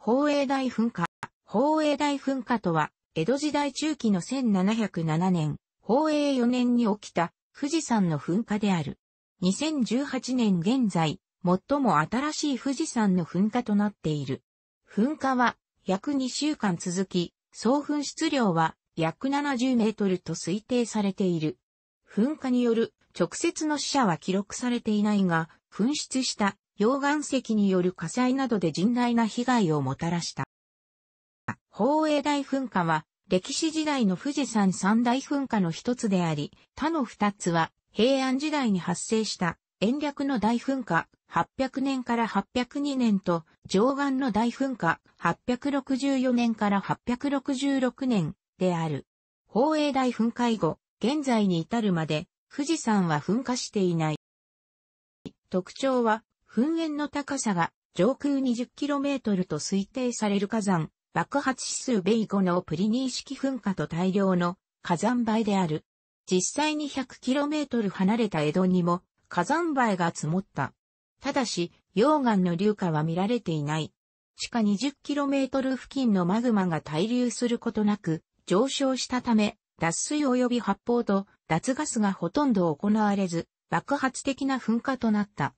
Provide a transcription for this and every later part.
宝永大噴火。宝永大噴火とは、江戸時代中期の1707年、宝永4年に起きた富士山の噴火である。2018年現在、最も新しい富士山の噴火となっている。噴火は約2週間続き、総噴出量は約70メートルと推定されている。噴火による直接の死者は記録されていないが、噴出した溶岩石による火災などで甚大な被害をもたらした。宝永大噴火は、歴史時代の富士山三大噴火の一つであり、他の二つは、平安時代に発生した、延暦の大噴火、800年から802年と、上岸の大噴火、864年から866年である。宝永大噴火以後、現在に至るまで、富士山は噴火していない。特徴は、噴煙の高さが上空 20km と推定される火山、爆発指数米5のプリニー式噴火と大量の火山灰である。実際に 100km 離れた江戸にも火山灰が積もった。ただし、溶岩の流下は見られていない。地下 20km 付近のマグマが滞留することなく上昇したため、脱水及び発泡と脱ガスがほとんど行われず、爆発的な噴火となった。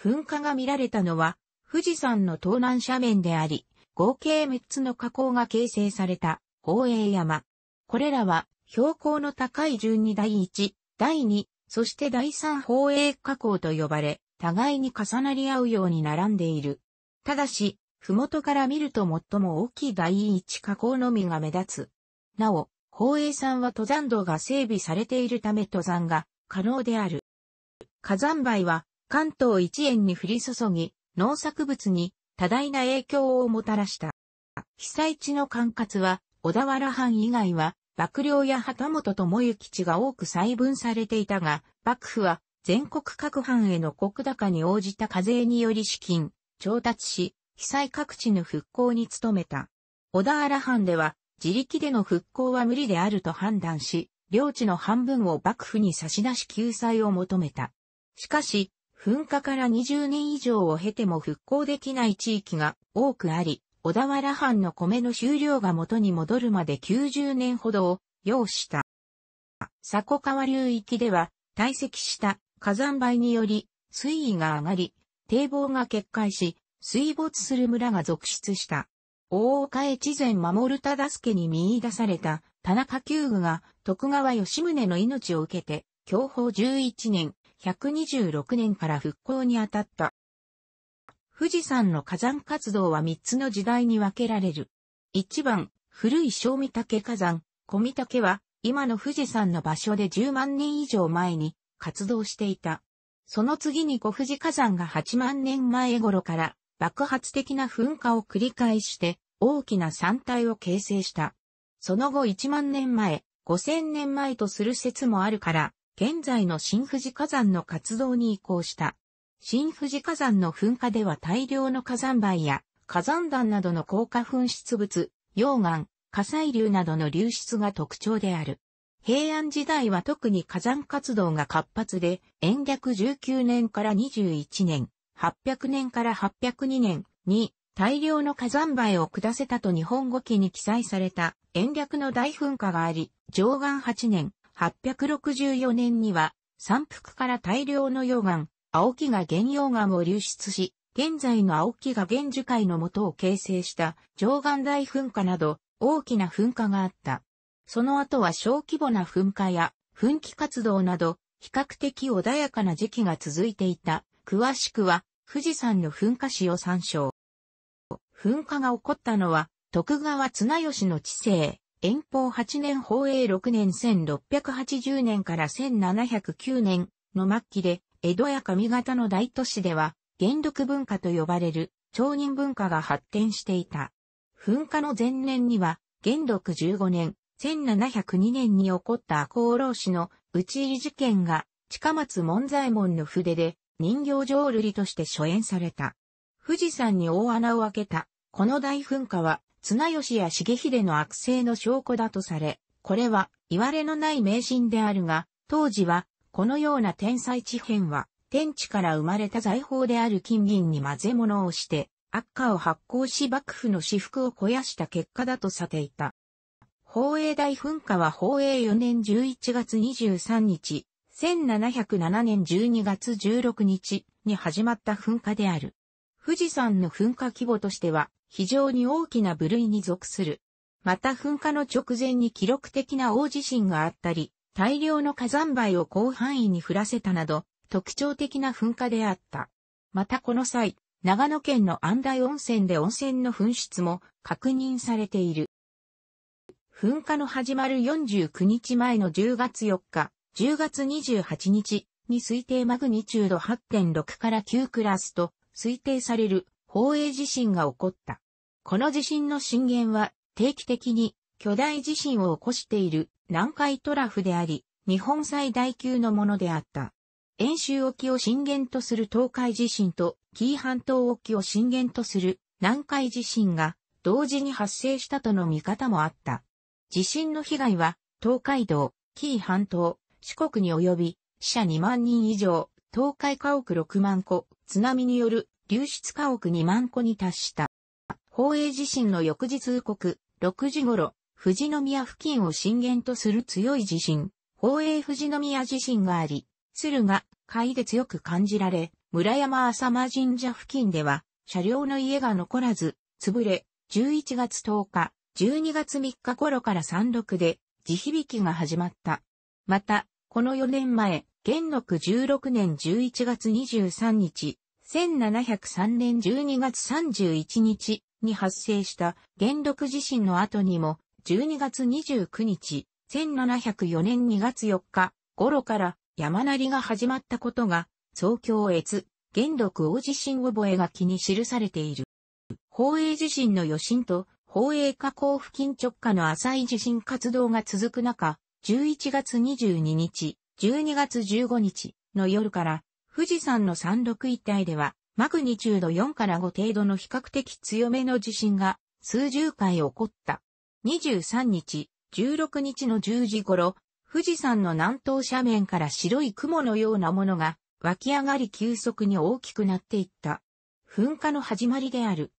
噴火が見られたのは、富士山の東南斜面であり、合計6つの火口が形成された、宝永山。これらは、標高の高い順に第1、第2、そして第3宝永火口と呼ばれ、互いに重なり合うように並んでいる。ただし、麓から見ると最も大きい第一火口のみが目立つ。なお、宝永山は登山道が整備されているため登山が可能である。火山灰は関東一円に降り注ぎ、農作物に多大な影響をもたらした。被災地の管轄は、小田原藩以外は、幕僚や旗本智之地が多く細分されていたが、幕府は全国各藩への国高に応じた課税により資金、調達し、被災各地の復興に努めた。小田原藩では、自力での復興は無理であると判断し、領地の半分を幕府に差し出し救済を求めた。しかし、噴火から20年以上を経ても復興できない地域が多くあり、小田原藩の米の収量が元に戻るまで90年ほどを要した。迫川流域では、堆積した火山灰により水位が上がり、堤防が決壊し、水没する村が続出した。大岡越前守忠助に見出された田中久具が徳川吉宗の命を受けて、享保11年、126年から復興にあたった。富士山の火山活動は3つの時代に分けられる。1番、古い小見岳火山、小見岳は、今の富士山の場所で10万年以上前に活動していた。その次に小富士火山が8万年前頃から爆発的な噴火を繰り返して大きな山体を形成した。その後1万年前、5000年前とする説もあるから、現在の新富士火山の活動に移行した。新富士火山の噴火では大量の火山灰や火山弾などの高火噴出物、溶岩、火砕流などの流出が特徴である。平安時代は特に火山活動が活発で、延暦19年から21年、800年から802年に大量の火山灰を下せたと日本語記に記載された延暦の大噴火があり、上岸8年、8 6 4年には、山腹から大量の溶岩、青木が原溶岩を流出し、現在の青木が原樹海のとを形成した上岩大噴火など大きな噴火があった。その後は小規模な噴火や噴気活動など比較的穏やかな時期が続いていた。詳しくは富士山の噴火史を参照。噴火が起こったのは徳川綱吉の治世、遠方8年宝永6年1680年から1709年の末期で、江戸や上方の大都市では、元禄文化と呼ばれる、町人文化が発展していた。噴火の前年には、元禄15年、1702年に起こった赤穂浪士の討ち入り事件が、近松門左衛門の筆で、人形浄瑠璃として初演された。富士山に大穴を開けた、この大噴火は、綱吉や重秀の悪性の証拠だとされ、これは、言われのない迷信であるが、当時は、このような天才地変は、天地から生まれた財宝である金銀に混ぜ物をして、悪化を発行し幕府の私服を肥やした結果だとさていた。宝永大噴火は宝永4年11月23日、1707年12月16日に始まった噴火である。富士山の噴火規模としては非常に大きな部類に属する。また噴火の直前に記録的な大地震があったり、大量の火山灰を広範囲に降らせたなど、特徴的な噴火であった。またこの際、長野県の安大温泉で温泉の噴出も確認されている。噴火の始まる49日前の10月4日、10月28日に推定マグニチュード8.6から9クラスと推定される宝永地震が起こった。この地震の震源は定期的に巨大地震を起こしている南海トラフであり、日本最大級のものであった。遠州沖を震源とする東海地震と紀伊半島沖を震源とする南海地震が同時に発生したとの見方もあった。地震の被害は東海道、紀伊半島、四国に及び死者2万人以上、倒壊家屋6万戸、津波による流出家屋2万戸に達した。宝永地震の翌日雨刻、6時頃、富士宮付近を震源とする強い地震、宝永富士宮地震があり、鶴が海で強く感じられ、村山浅間神社付近では、車両の家が残らず、潰れ、11月10日、12月3日頃から山麓で、地響きが始まった。また、この4年前、元禄16年11月23日、1703年12月31日に発生した元禄地震の後にも、12月29日、1704年2月4日頃から山なりが始まったことが、東京越、元禄大地震覚書に記されている。宝永地震の余震と、宝永河口付近直下の浅い地震活動が続く中、11月22日、12月15日の夜から、富士山の山麓一帯では、マグニチュード4から5程度の比較的強めの地震が数十回起こった。23日、16日の10時頃、富士山の南東斜面から白い雲のようなものが湧き上がり急速に大きくなっていった。噴火の始まりである。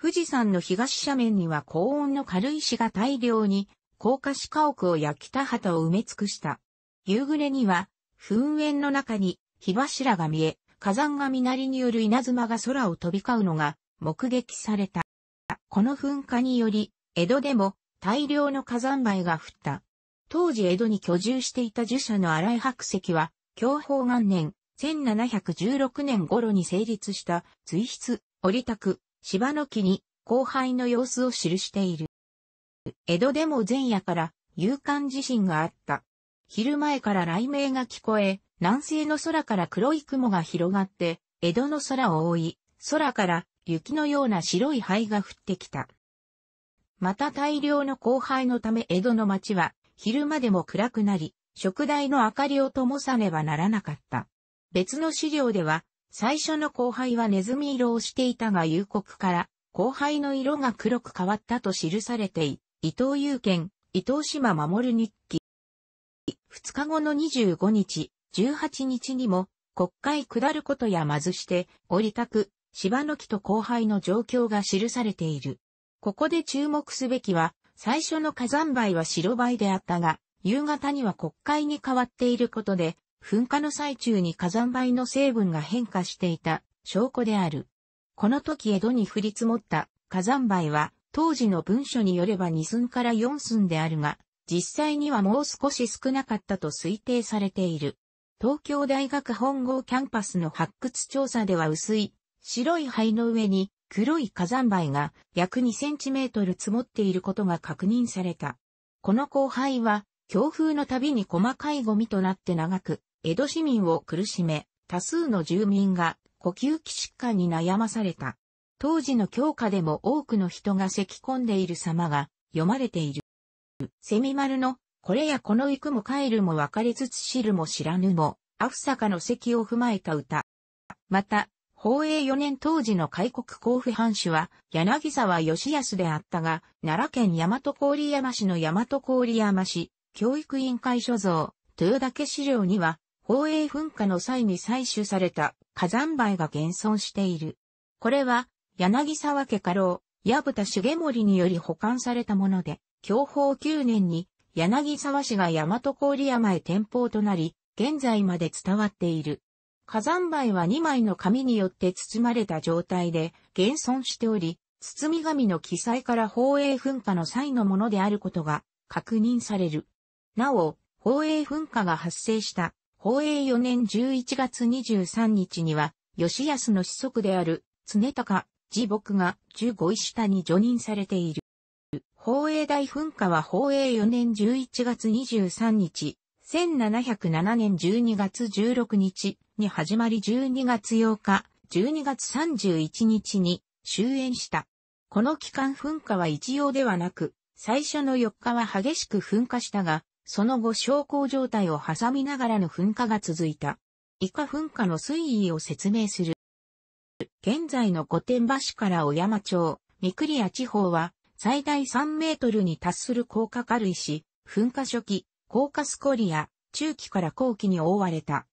富士山の東斜面には高温の軽石が大量に高架市家屋を焼き田畑を埋め尽くした。夕暮れには、噴煙の中に火柱が見え、火山がなりによる稲妻が空を飛び交うのが目撃された。この噴火により、江戸でも大量の火山灰が降った。当時江戸に居住していた樹者の荒井白石は、享保元年、1716年頃に成立した随筆、折りたく、芝の木に後輩の様子を記している。江戸でも前夜から勇敢地震があった。昼前から雷鳴が聞こえ、南西の空から黒い雲が広がって、江戸の空を覆い、空から雪のような白い灰が降ってきた。また大量の荒廃のため江戸の町は昼間でも暗くなり、食台の明かりを灯さねばならなかった。別の資料では、最初の後輩はネズミ色をしていたが夕刻から、後輩の色が黒く変わったと記されてい伊藤祐賢、伊藤島守日記。2日後の25日、18日にも、国会下ることやまずして、降りたく、芝の木と後輩の状況が記されている。ここで注目すべきは、最初の火山灰は白灰であったが、夕方には国会に変わっていることで、噴火の最中に火山灰の成分が変化していた証拠である。この時江戸に降り積もった火山灰は当時の文書によれば2寸から4寸であるが、実際にはもう少し少なかったと推定されている。東京大学本郷キャンパスの発掘調査では薄い白い灰の上に黒い火山灰が約2センチメートル積もっていることが確認された。この荒廃は強風のたびに細かいゴミとなって長く、江戸市民を苦しめ、多数の住民が呼吸器疾患に悩まされた。当時の教科でも多くの人が咳き込んでいる様が読まれている。セミ丸の、これやこの行くも帰るも分かれつつ知るも知らぬも、アフサカの席を踏まえた歌。また、宝永4年当時の開国甲府藩主は、柳沢義康であったが、奈良県大和郡山市の大和郡山市、教育委員会所蔵、豊岳資料には、宝永噴火の際に採取された火山灰が現存している。これは、柳沢家家老、矢蓋重盛により保管されたもので、享保9年に柳沢氏が大和郡山へ転封となり、現在まで伝わっている。火山灰は2枚の紙によって包まれた状態で現存しており、包み紙の記載から宝永噴火の際のものであることが確認される。なお、宝永噴火が発生した宝永4年11月23日には、吉安の子息である常高地木が15位下に除任されている。宝永大噴火は宝永4年11月23日、1707年12月16日に始まり12月8日、12月31日に終焉した。この期間噴火は一様ではなく、最初の4日は激しく噴火したが、その後昇降状態を挟みながらの噴火が続いた。以下噴火の推移を説明する。現在の御殿橋から小山町、三栗地方は、最大3メートルに達する高架軽石、噴火初期、高架スコリア、中期から後期に覆われた。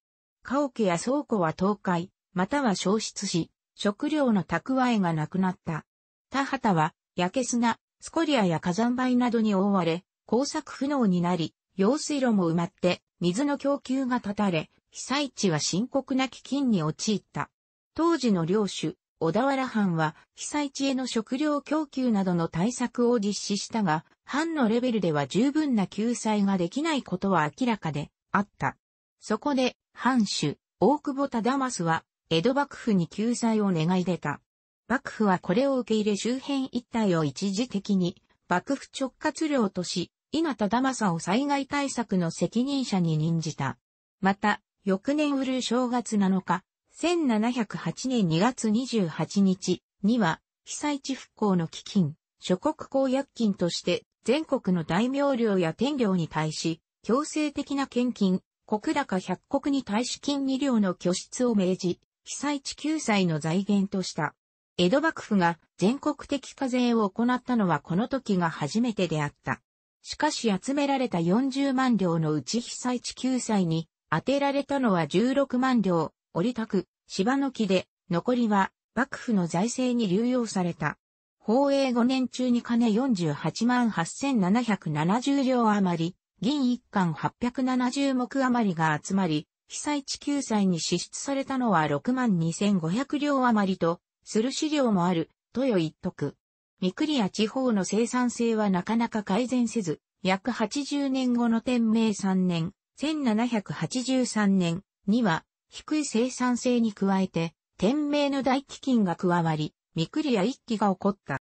家屋や倉庫は倒壊、または消失し、食料の蓄えがなくなった。田畑は、焼け砂、スコリアや火山灰などに覆われ、工作不能になり、用水路も埋まって、水の供給が断たれ、被災地は深刻な基金に陥った。当時の領主、小田原藩は被災地への食料供給などの対策を実施したが、藩のレベルでは十分な救済ができないことは明らかであった。そこで、藩主、大久保忠正は、江戸幕府に救済を願い出た。幕府はこれを受け入れ周辺一帯を一時的に、幕府直轄領とし、稲忠正を災害対策の責任者に任じた。また、翌年うる正月7日、1708年2月28日には、被災地復興の基金、諸国公約金として全国の大名領や天領に対し、強制的な献金、国高百国に対し金2両の拠出を命じ、被災地救済の財源とした。江戸幕府が全国的課税を行ったのはこの時が初めてであった。しかし集められた40万両のうち被災地救済に当てられたのは16万両、折りたく、芝の木で、残りは、幕府の財政に流用された。法営5年中に金48万8770両余り、銀一貫870目余りが集まり、被災地救済に支出されたのは6万2500両余りと、する資料もある、とよいっとく。三国や地方の生産性はなかなか改善せず、約80年後の天明3年、1783年には低い生産性に加えて、天命の大飢饉が加わり、ミクリア一揆が起こった。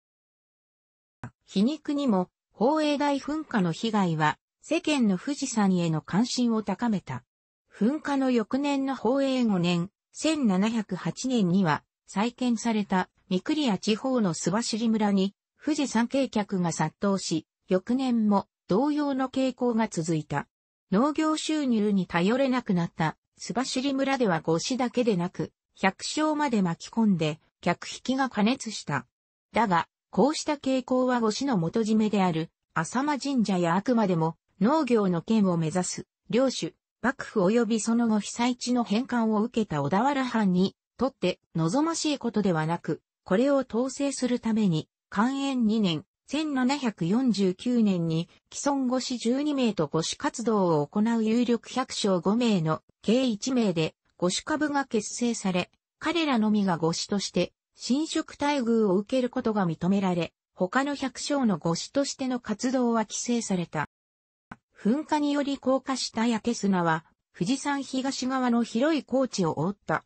皮肉にも、宝永大噴火の被害は、世間の富士山への関心を高めた。噴火の翌年の宝永5年、1708年には、再建されたミクリア地方の須走村に、富士山計客が殺到し、翌年も同様の傾向が続いた。農業収入に頼れなくなった須走村では五死だけでなく、百姓まで巻き込んで、客引きが加熱した。だが、こうした傾向は五死の元締めである、浅間神社やあくまでも、農業の県を目指す、領主、幕府及びその後被災地の返還を受けた小田原藩に、とって望ましいことではなく、これを統制するために、寛延2年、1749年に既存五士12名と五子活動を行う有力百姓5名の計1名で五子株が結成され、彼らのみが五子として侵食待遇を受けることが認められ、他の百姓の五士としての活動は規制された。噴火により降下した焼け砂は、富士山東側の広い高地を覆った。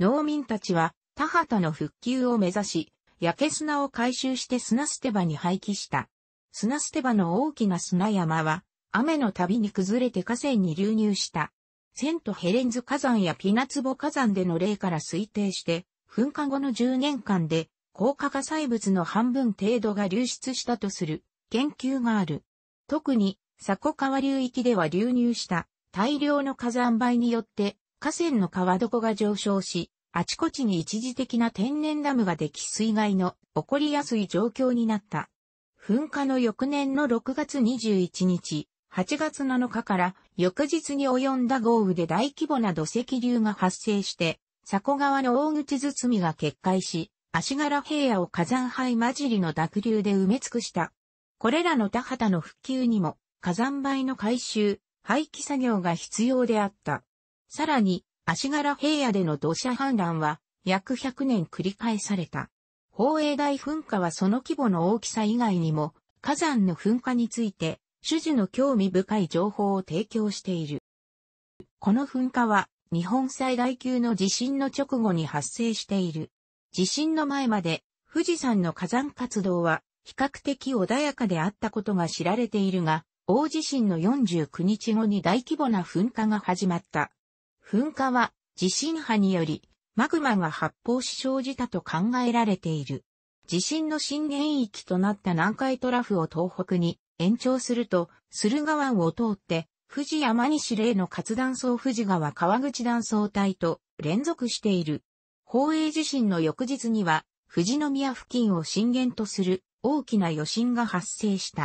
農民たちは、田畑の復旧を目指し、焼け砂を回収して砂捨て場に廃棄した。砂捨て場の大きな砂山は、雨の度に崩れて河川に流入した。セントヘレンズ火山やピナツボ火山での例から推定して、噴火後の10年間で、高火化細物の半分程度が流出したとする研究がある。特に、佐古川流域では流入した大量の火山灰によって河川の川床が上昇し、あちこちに一時的な天然ダムができ水害の起こりやすい状況になった。噴火の翌年の6月21日、8月7日から翌日に及んだ豪雨で大規模な土石流が発生して、佐古川の大口みが決壊し、足柄平野を火山灰混じりの濁流で埋め尽くした。これらの田畑の復旧にも火山灰の回収、廃棄作業が必要であった。さらに、足柄平野での土砂氾濫は約100年繰り返された。宝永大噴火はその規模の大きさ以外にも火山の噴火について種々の興味深い情報を提供している。この噴火は日本最大級の地震の直後に発生している。地震の前まで富士山の火山活動は比較的穏やかであったことが知られているが、大地震の49日後に大規模な噴火が始まった。噴火は地震波によりマグマが発泡し生じたと考えられている。地震の震源域となった南海トラフを東北に延長すると、駿河湾を通って、富士山西例の活断層富士川川口断層帯と連続している。宝永地震の翌日には、富士宮付近を震源とする大きな余震が発生した。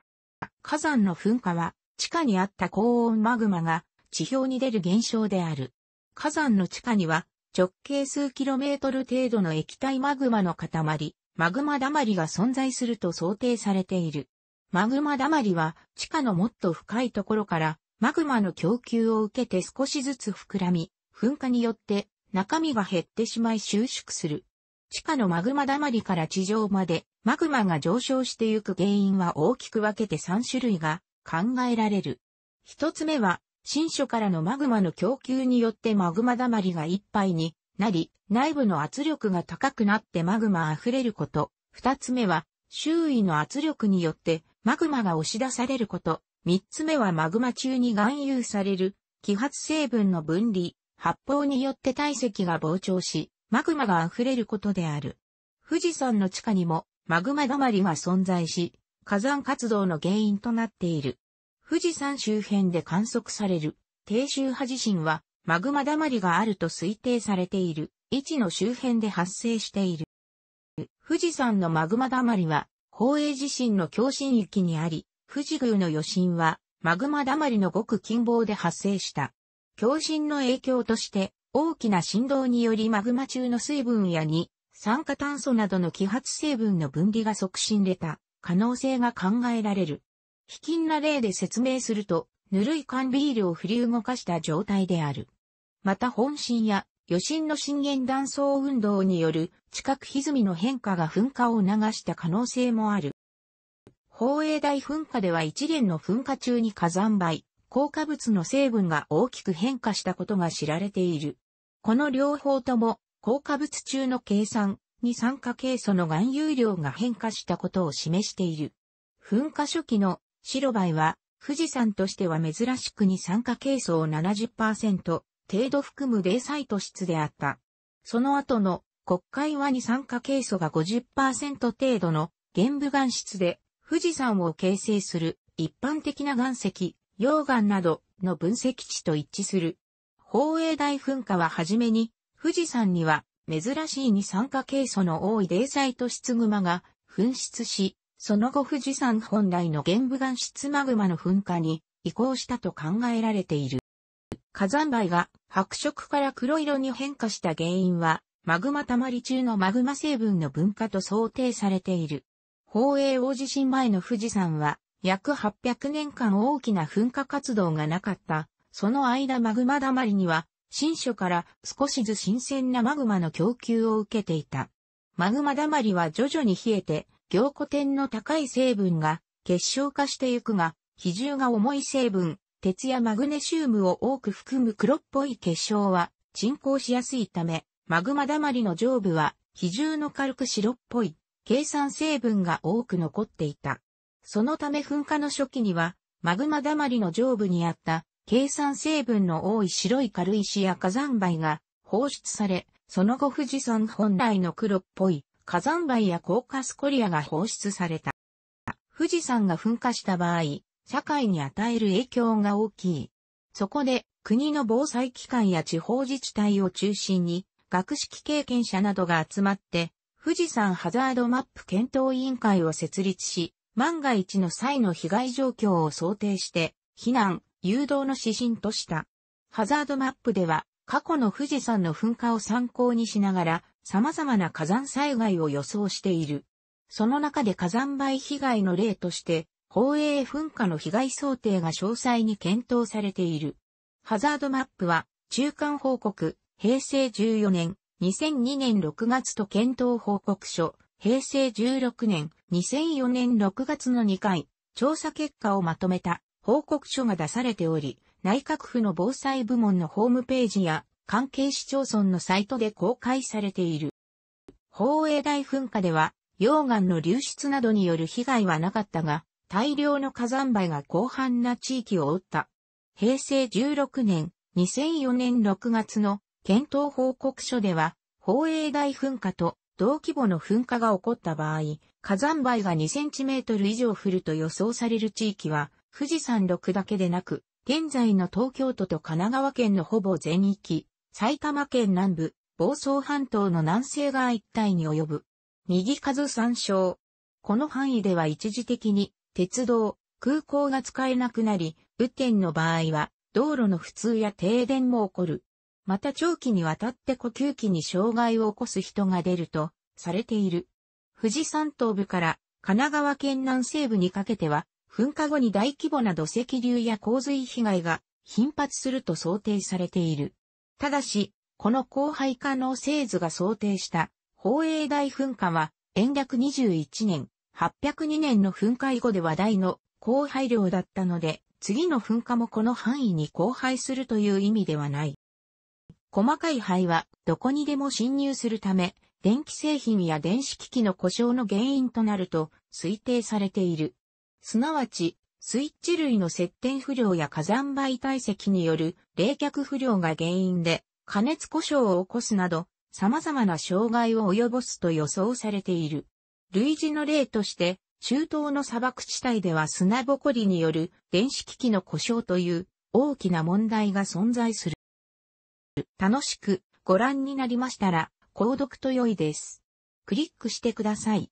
火山の噴火は、地下にあった高温マグマが地表に出る現象である。火山の地下には、直径数キロメートル程度の液体マグマの塊、マグマだまりが存在すると想定されている。マグマだまりは地下のもっと深いところからマグマの供給を受けて少しずつ膨らみ、噴火によって中身が減ってしまい収縮する。地下のマグマだまりから地上までマグマが上昇してゆく原因は大きく分けて3種類が考えられる。一つ目は新所からのマグマの供給によってマグマ溜まりがいっぱいになり、内部の圧力が高くなってマグマ溢れること。二つ目は、周囲の圧力によってマグマが押し出されること。三つ目はマグマ中に含有される揮発成分の分離、発泡によって体積が膨張し、マグマが溢れることである。富士山の地下にもマグマ溜まりは存在し、火山活動の原因となっている。富士山周辺で観測される低周波地震はマグマ溜りがあると推定されている位置の周辺で発生している。富士山のマグマ溜りは宝永地震の共振域にあり、富士宮の余震はマグマ溜りのごく近傍で発生した。共振の影響として大きな振動によりマグマ中の水分やに酸化炭素などの揮発成分の分離が促進れた可能性が考えられる。危近な例で説明すると、ぬるい缶ビールを振り動かした状態である。また本心や余震の震源断層運動による地殻歪みの変化が噴火を促した可能性もある。宝永大噴火では一連の噴火中に火山灰、硬化物の成分が大きく変化したことが知られている。この両方とも、硬化物中の計算に酸化ケイ素の含有量が変化したことを示している。噴火初期の白バイは、富士山としては珍しくに酸化係数を70%程度含む零細都質であった。その後の国会は二酸化係素が50%程度の玄武岩質で富士山を形成する一般的な岩石、溶岩などの分析値と一致する。宝永大噴火ははじめに富士山には珍しい二酸化係素の多い零細都質群が噴出し、その後富士山本来の玄武岩質マグマの噴火に移行したと考えられている。火山灰が白色から黒色に変化した原因は、マグマ溜まり中のマグマ成分の分化と想定されている。宝永大地震前の富士山は、約800年間大きな噴火活動がなかった。その間マグマ溜まりには、新書から少しずつ新鮮なマグマの供給を受けていた。マグマ溜まりは徐々に冷えて、凝固点の高い成分が結晶化してゆくが、比重が重い成分、鉄やマグネシウムを多く含む黒っぽい結晶は沈降しやすいため、マグマだまりの上部は比重の軽く白っぽい計算成分が多く残っていた。そのため噴火の初期には、マグマだまりの上部にあった計算成分の多い白い軽石や火山灰が放出され、その後富士山本来の黒っぽい火山灰やコーカスコリアが放出された。富士山が噴火した場合、社会に与える影響が大きい。そこで、国の防災機関や地方自治体を中心に、学識経験者などが集まって、富士山ハザードマップ検討委員会を設立し、万が一の際の被害状況を想定して、避難、誘導の指針とした。ハザードマップでは、過去の富士山の噴火を参考にしながら、様々な火山災害を予想している。その中で火山灰被害の例として、宝永噴火の被害想定が詳細に検討されている。ハザードマップは、中間報告、平成14年、2002年6月と検討報告書、平成16年、2004年6月の2回、調査結果をまとめた報告書が出されており、内閣府の防災部門のホームページや関係市町村のサイトで公開されている。宝永大噴火では、溶岩の流出などによる被害はなかったが、大量の火山灰が広範な地域を覆った。平成16年、2004年6月の検討報告書では、宝永大噴火と同規模の噴火が起こった場合、火山灰が2センチメートル以上降ると予想される地域は、富士山6だけでなく、現在の東京都と神奈川県のほぼ全域、埼玉県南部、房総半島の南西側一帯に及ぶ。右数参照。この範囲では一時的に、鉄道、空港が使えなくなり、雨天の場合は、道路の不通や停電も起こる。また長期にわたって呼吸器に障害を起こす人が出ると、されている。富士山東部から神奈川県南西部にかけては、噴火後に大規模な土石流や洪水被害が頻発すると想定されている。ただし、この荒廃可能性図が想定した、宝永大噴火は、延暦21年、802年の噴火以後で話題の荒廃量だったので、次の噴火もこの範囲に荒廃するという意味ではない。細かい灰はどこにでも侵入するため、電気製品や電子機器の故障の原因となると推定されている。すなわち、スイッチ類の接点不良や火山灰堆積による冷却不良が原因で加熱故障を起こすなど様々な障害を及ぼすと予想されている。類似の例として中東の砂漠地帯では砂ぼこりによる電子機器の故障という大きな問題が存在する。楽しくご覧になりましたら購読と良いです。クリックしてください。